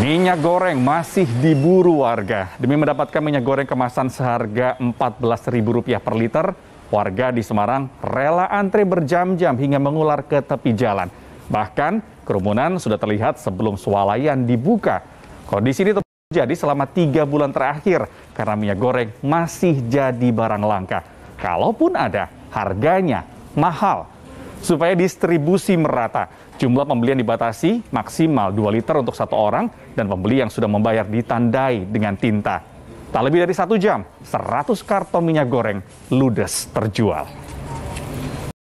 Minyak goreng masih diburu warga. Demi mendapatkan minyak goreng kemasan seharga Rp14.000 per liter, warga di Semarang rela antre berjam-jam hingga mengular ke tepi jalan. Bahkan kerumunan sudah terlihat sebelum swalayan dibuka. Kondisi ini terjadi selama tiga bulan terakhir karena minyak goreng masih jadi barang langka. Kalaupun ada, harganya mahal supaya distribusi merata. Jumlah pembelian dibatasi maksimal 2 liter untuk satu orang dan pembeli yang sudah membayar ditandai dengan tinta. Tak lebih dari satu jam, 100 karton minyak goreng ludes terjual.